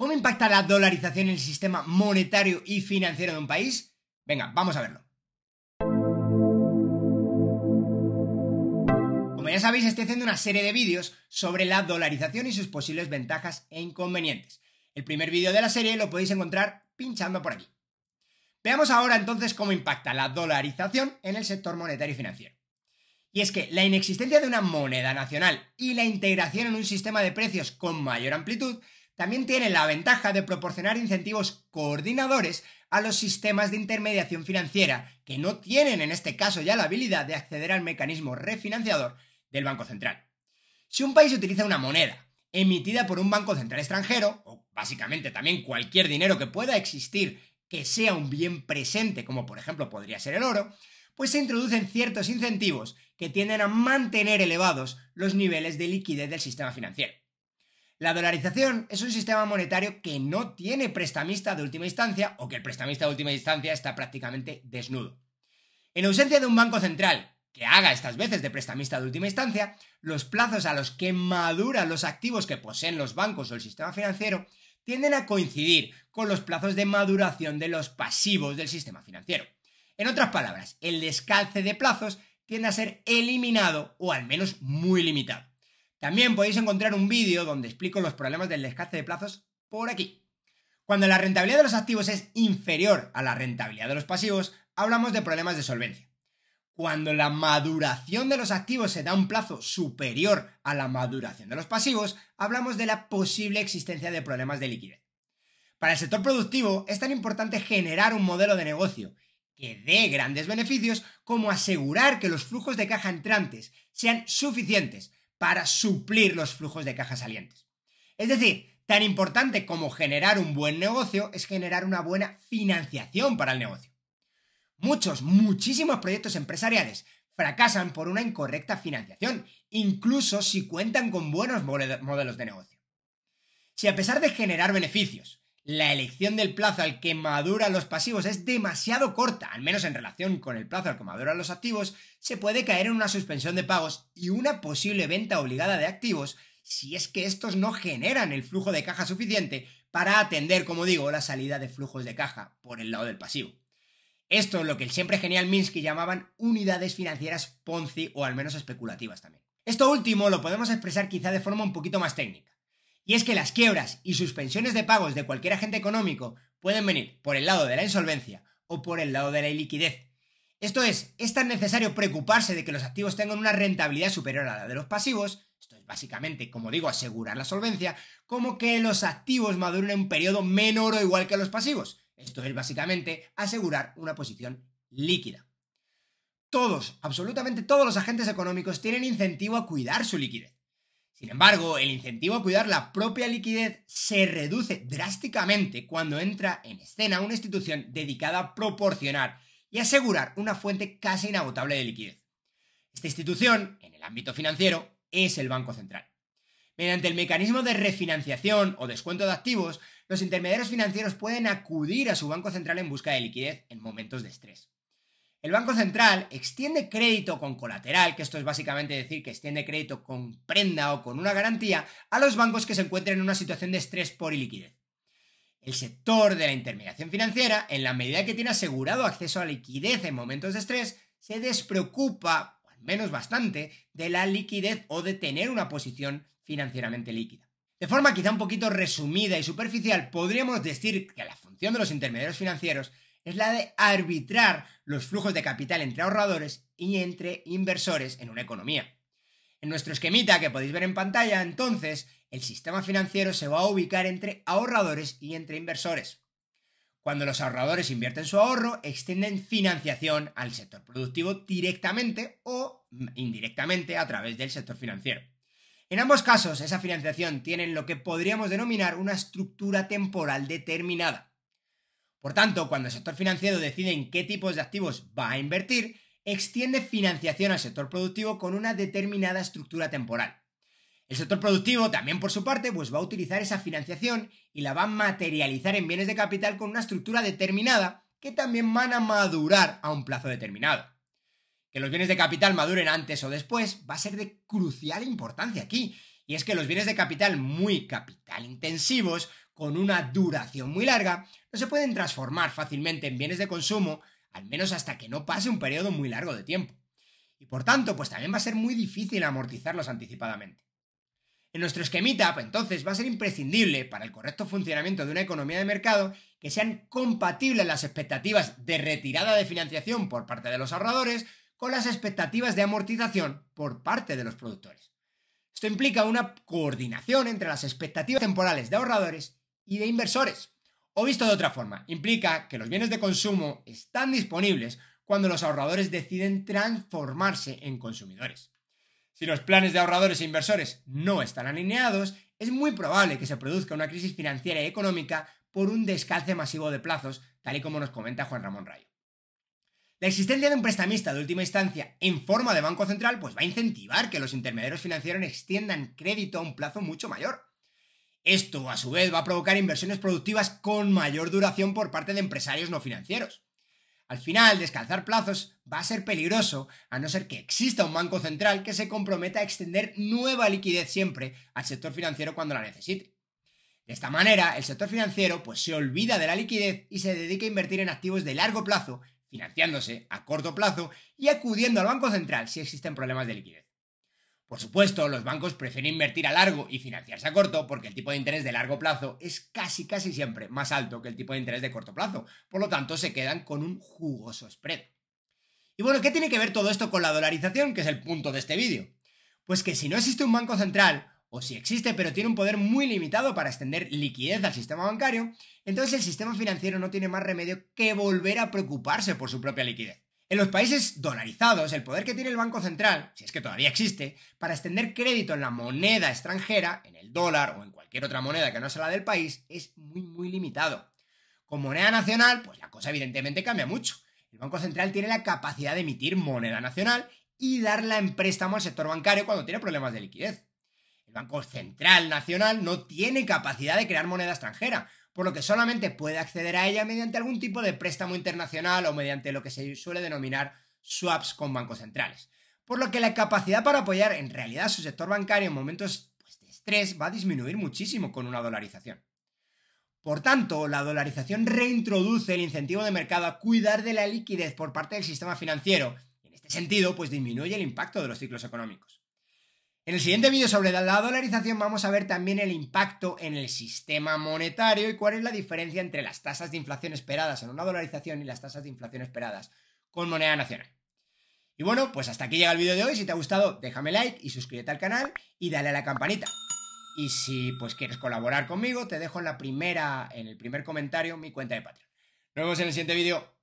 ¿Cómo impacta la dolarización en el sistema monetario y financiero de un país? Venga, vamos a verlo. Como ya sabéis, estoy haciendo una serie de vídeos sobre la dolarización y sus posibles ventajas e inconvenientes. El primer vídeo de la serie lo podéis encontrar pinchando por aquí. Veamos ahora entonces cómo impacta la dolarización en el sector monetario y financiero. Y es que la inexistencia de una moneda nacional y la integración en un sistema de precios con mayor amplitud también tiene la ventaja de proporcionar incentivos coordinadores a los sistemas de intermediación financiera, que no tienen en este caso ya la habilidad de acceder al mecanismo refinanciador del Banco Central. Si un país utiliza una moneda emitida por un banco central extranjero, o básicamente también cualquier dinero que pueda existir que sea un bien presente, como por ejemplo podría ser el oro, pues se introducen ciertos incentivos que tienden a mantener elevados los niveles de liquidez del sistema financiero. La dolarización es un sistema monetario que no tiene prestamista de última instancia o que el prestamista de última instancia está prácticamente desnudo. En ausencia de un banco central que haga estas veces de prestamista de última instancia, los plazos a los que maduran los activos que poseen los bancos o el sistema financiero tienden a coincidir con los plazos de maduración de los pasivos del sistema financiero. En otras palabras, el descalce de plazos tiende a ser eliminado o al menos muy limitado. También podéis encontrar un vídeo donde explico los problemas del descarte de plazos por aquí. Cuando la rentabilidad de los activos es inferior a la rentabilidad de los pasivos, hablamos de problemas de solvencia. Cuando la maduración de los activos se da un plazo superior a la maduración de los pasivos, hablamos de la posible existencia de problemas de liquidez. Para el sector productivo es tan importante generar un modelo de negocio que dé grandes beneficios como asegurar que los flujos de caja entrantes sean suficientes para suplir los flujos de cajas salientes. Es decir, tan importante como generar un buen negocio es generar una buena financiación para el negocio. Muchos, muchísimos proyectos empresariales fracasan por una incorrecta financiación, incluso si cuentan con buenos modelos de negocio. Si a pesar de generar beneficios, la elección del plazo al que maduran los pasivos es demasiado corta, al menos en relación con el plazo al que maduran los activos, se puede caer en una suspensión de pagos y una posible venta obligada de activos si es que estos no generan el flujo de caja suficiente para atender, como digo, la salida de flujos de caja por el lado del pasivo. Esto es lo que el siempre genial Minsky llamaban unidades financieras Ponzi o al menos especulativas también. Esto último lo podemos expresar quizá de forma un poquito más técnica. Y es que las quiebras y suspensiones de pagos de cualquier agente económico pueden venir por el lado de la insolvencia o por el lado de la iliquidez. Esto es, es tan necesario preocuparse de que los activos tengan una rentabilidad superior a la de los pasivos, esto es básicamente, como digo, asegurar la solvencia, como que los activos maduren en un periodo menor o igual que los pasivos. Esto es básicamente asegurar una posición líquida. Todos, absolutamente todos los agentes económicos tienen incentivo a cuidar su liquidez. Sin embargo, el incentivo a cuidar la propia liquidez se reduce drásticamente cuando entra en escena una institución dedicada a proporcionar y asegurar una fuente casi inagotable de liquidez. Esta institución, en el ámbito financiero, es el Banco Central. Mediante el mecanismo de refinanciación o descuento de activos, los intermediarios financieros pueden acudir a su Banco Central en busca de liquidez en momentos de estrés. El Banco Central extiende crédito con colateral, que esto es básicamente decir que extiende crédito con prenda o con una garantía, a los bancos que se encuentren en una situación de estrés por iliquidez. El sector de la intermediación financiera, en la medida que tiene asegurado acceso a liquidez en momentos de estrés, se despreocupa, al menos bastante, de la liquidez o de tener una posición financieramente líquida. De forma quizá un poquito resumida y superficial, podríamos decir que la función de los intermediarios financieros es la de arbitrar los flujos de capital entre ahorradores y entre inversores en una economía. En nuestro esquemita que podéis ver en pantalla, entonces, el sistema financiero se va a ubicar entre ahorradores y entre inversores. Cuando los ahorradores invierten su ahorro, extienden financiación al sector productivo directamente o indirectamente a través del sector financiero. En ambos casos, esa financiación tiene lo que podríamos denominar una estructura temporal determinada. Por tanto, cuando el sector financiero decide en qué tipos de activos va a invertir, extiende financiación al sector productivo con una determinada estructura temporal. El sector productivo también, por su parte, pues va a utilizar esa financiación y la va a materializar en bienes de capital con una estructura determinada que también van a madurar a un plazo determinado. Que los bienes de capital maduren antes o después va a ser de crucial importancia aquí. Y es que los bienes de capital muy capital intensivos con una duración muy larga no se pueden transformar fácilmente en bienes de consumo, al menos hasta que no pase un periodo muy largo de tiempo. Y por tanto, pues también va a ser muy difícil amortizarlos anticipadamente. En nuestro esquemita, pues entonces, va a ser imprescindible para el correcto funcionamiento de una economía de mercado que sean compatibles las expectativas de retirada de financiación por parte de los ahorradores con las expectativas de amortización por parte de los productores. Esto implica una coordinación entre las expectativas temporales de ahorradores y de inversores. O visto de otra forma, implica que los bienes de consumo están disponibles cuando los ahorradores deciden transformarse en consumidores. Si los planes de ahorradores e inversores no están alineados, es muy probable que se produzca una crisis financiera y económica por un descalce masivo de plazos, tal y como nos comenta Juan Ramón Rayo. La existencia de un prestamista de última instancia en forma de banco central pues va a incentivar que los intermediarios financieros extiendan crédito a un plazo mucho mayor. Esto, a su vez, va a provocar inversiones productivas con mayor duración por parte de empresarios no financieros. Al final, descalzar plazos va a ser peligroso, a no ser que exista un banco central que se comprometa a extender nueva liquidez siempre al sector financiero cuando la necesite. De esta manera, el sector financiero pues, se olvida de la liquidez y se dedica a invertir en activos de largo plazo, financiándose a corto plazo y acudiendo al banco central si existen problemas de liquidez. Por supuesto, los bancos prefieren invertir a largo y financiarse a corto porque el tipo de interés de largo plazo es casi casi siempre más alto que el tipo de interés de corto plazo. Por lo tanto, se quedan con un jugoso spread. Y bueno, ¿qué tiene que ver todo esto con la dolarización, que es el punto de este vídeo? Pues que si no existe un banco central, o si existe pero tiene un poder muy limitado para extender liquidez al sistema bancario, entonces el sistema financiero no tiene más remedio que volver a preocuparse por su propia liquidez. En los países dolarizados, el poder que tiene el Banco Central, si es que todavía existe, para extender crédito en la moneda extranjera, en el dólar o en cualquier otra moneda que no sea la del país, es muy, muy limitado. Con moneda nacional, pues la cosa evidentemente cambia mucho. El Banco Central tiene la capacidad de emitir moneda nacional y darla en préstamo al sector bancario cuando tiene problemas de liquidez. El Banco Central Nacional no tiene capacidad de crear moneda extranjera, por lo que solamente puede acceder a ella mediante algún tipo de préstamo internacional o mediante lo que se suele denominar swaps con bancos centrales. Por lo que la capacidad para apoyar en realidad su sector bancario en momentos pues, de estrés va a disminuir muchísimo con una dolarización. Por tanto, la dolarización reintroduce el incentivo de mercado a cuidar de la liquidez por parte del sistema financiero. En este sentido, pues disminuye el impacto de los ciclos económicos. En el siguiente vídeo sobre la dolarización vamos a ver también el impacto en el sistema monetario y cuál es la diferencia entre las tasas de inflación esperadas en una dolarización y las tasas de inflación esperadas con moneda nacional. Y bueno, pues hasta aquí llega el vídeo de hoy. Si te ha gustado, déjame like y suscríbete al canal y dale a la campanita. Y si pues quieres colaborar conmigo, te dejo en la primera en el primer comentario mi cuenta de Patreon. Nos vemos en el siguiente vídeo.